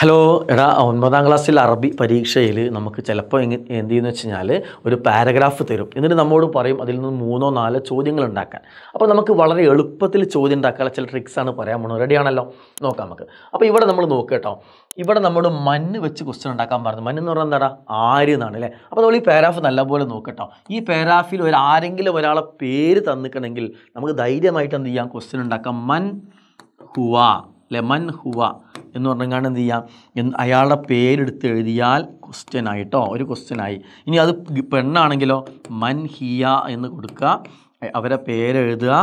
hello എടാ ഒൻപതാം ക്ലാസ്സിൽ അറബി പരീക്ഷയിൽ നമുക്ക് ചിലപ്പോൾ എങ്ങനെ എന്ത് ചെയ്യുന്നു വെച്ച് കഴിഞ്ഞാൽ ഒരു പാരഗ്രാഫ് തരും എന്നിട്ട് നമ്മോട് പറയും അതിൽ നിന്ന് മൂന്നോ നാലോ ചോദ്യങ്ങൾ ഉണ്ടാക്കാൻ അപ്പോൾ നമുക്ക് വളരെ എളുപ്പത്തിൽ ചോദ്യം ഉണ്ടാക്കാനുള്ള ചില ട്രിക്സാണ് പറയാൻ പോകുന്നത് റെഡിയാണല്ലോ നോക്കാം നമുക്ക് അപ്പോൾ ഇവിടെ നമ്മൾ നോക്കുക കേട്ടോ ഇവിടെ നമ്മൾ മഞ്ഞ് വെച്ച് ക്വസ്റ്റ്യൻ ഉണ്ടാക്കാൻ പറഞ്ഞു മഞ്ഞ് എന്ന് പറഞ്ഞാൽ എന്താടാ ആര് എന്നാണ് അല്ലേ അപ്പോൾ നമ്മൾ ഈ പാരാഫ് നല്ലപോലെ നോക്കട്ടോ ഈ പാരാഫിൽ ഒരു ആരെങ്കിലും ഒരാളെ പേര് തന്നിക്കണമെങ്കിൽ നമുക്ക് ധൈര്യമായിട്ട് എന്ത് ചെയ്യാം ക്വസ്റ്റ്യൻ ഉണ്ടാക്കാം മൻ ഹുവ അല്ലെ മൻ ഹുവ എന്ന് പറഞ്ഞാൽ എന്ത് ചെയ്യാം അയാളുടെ പേരെടുത്ത് എഴുതിയാൽ ആയിട്ടോ ഒരു ക്വസ്റ്റ്യനായി ഇനി അത് പെണ്ണാണെങ്കിലോ മൻ ഹിയ എന്ന് കൊടുക്കുക അവരെ പേരെഴുതുക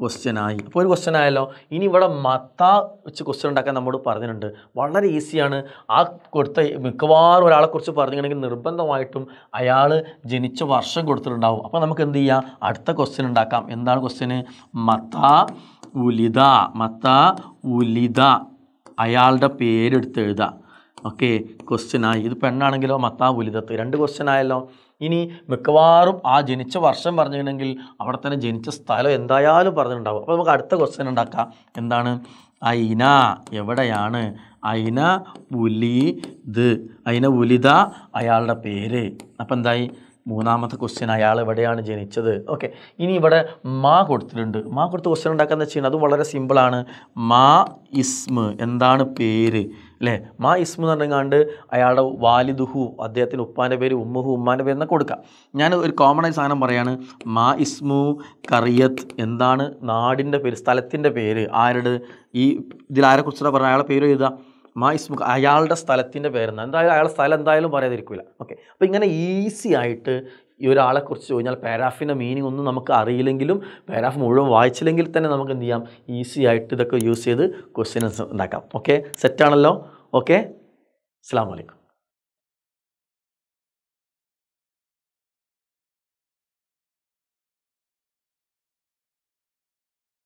ക്വസ്റ്റ്യനായി അപ്പോൾ ഒരു ക്വസ്റ്റ്യൻ ആയല്ലോ ഇനി ഇവിടെ മത്ത വെച്ച് ക്വസ്റ്റ്യൻ ഉണ്ടാക്കാൻ നമ്മോട് പറഞ്ഞിട്ടുണ്ട് വളരെ ഈസിയാണ് ആ കൊടുത്ത മിക്കവാറും ഒരാളെക്കുറിച്ച് പറഞ്ഞിട്ടുണ്ടെങ്കിൽ നിർബന്ധമായിട്ടും അയാൾ ജനിച്ച വർഷം കൊടുത്തിട്ടുണ്ടാവും അപ്പോൾ നമുക്ക് എന്ത് ചെയ്യാം അടുത്ത ക്വസ്റ്റ്യൻ ഉണ്ടാക്കാം എന്താണ് ക്വസ്റ്റ്യന് മത്ത ഉലിത മത്ത ഉലിത അയാളുടെ പേരെടുത്ത് എഴുതുക ഓക്കെ ക്വസ്റ്റ്യനായി ഇത് പെണ്ണാണെങ്കിലോ മത്താ രണ്ട് ക്വസ്റ്റ്യൻ ആയല്ലോ ഇനി മിക്കവാറും ആ ജനിച്ച വർഷം പറഞ്ഞിട്ടുണ്ടെങ്കിൽ അവിടെ തന്നെ ജനിച്ച സ്ഥലം എന്തായാലും പറഞ്ഞിട്ടുണ്ടാവും അപ്പോൾ നമുക്ക് അടുത്ത ക്വസ്റ്റ്യൻ ഉണ്ടാക്കാം എന്താണ് അയിന എവിടെയാണ് അയിന ദ് അയിന പുലിത അയാളുടെ പേര് അപ്പോൾ എന്തായി മൂന്നാമത്തെ ക്വസ്റ്റ്യൻ അയാൾ എവിടെയാണ് ജനിച്ചത് ഓക്കെ ഇനി ഇവിടെ മാ കൊടുത്തിട്ടുണ്ട് മാ കൊടുത്ത് ക്വസ്റ്റ്യൻ ഉണ്ടാക്കാന്ന് വെച്ച് കഴിഞ്ഞാൽ അത് വളരെ സിമ്പിളാണ് മാ ഇസ്മ് എന്താണ് പേര് അല്ലേ മാ ഇസ്മു എന്ന് പറഞ്ഞാണ്ട് അയാളുടെ വാലിദുഹു അദ്ദേഹത്തിൻ്റെ ഉപ്പാൻ്റെ പേര് ഉമ്മുഹു ഉമ്മാൻ്റെ പേര് എന്നൊക്കെ കൊടുക്കുക ഞാൻ ഒരു കോമൺ ആയി സാധനം പറയുകയാണ് മാ ഇസ്മു കറിയത്ത് എന്താണ് നാടിൻ്റെ പേര് സ്ഥലത്തിൻ്റെ പേര് ആരുടെ ഈ ഇതിൽ ആരെക്കുറിച്ചാണ് പറഞ്ഞത് അയാളുടെ പേര് എഴുതുക മൈസ്മുഖ് അയാളുടെ സ്ഥലത്തിൻ്റെ പേരെന്താണ് എന്തായാലും അയാളുടെ സ്ഥലം എന്തായാലും പറയാതിരിക്കില്ല ഓക്കെ അപ്പോൾ ഇങ്ങനെ ഈസി ആയിട്ട് ഈ ഒരാളെക്കുറിച്ച് ചോദിച്ചാൽ പാരാഫിൻ്റെ മീനിങ് ഒന്നും നമുക്ക് അറിയില്ലെങ്കിലും പാരാഫ് മുഴുവൻ വായിച്ചില്ലെങ്കിൽ തന്നെ നമുക്ക് എന്ത് ചെയ്യാം ഈസി ആയിട്ട് ഇതൊക്കെ യൂസ് ചെയ്ത് ക്വസ്റ്റ്യൻസ് ഉണ്ടാക്കാം ഓക്കെ സെറ്റാണല്ലോ ഓക്കെ അസ്സാം വലൈക്കും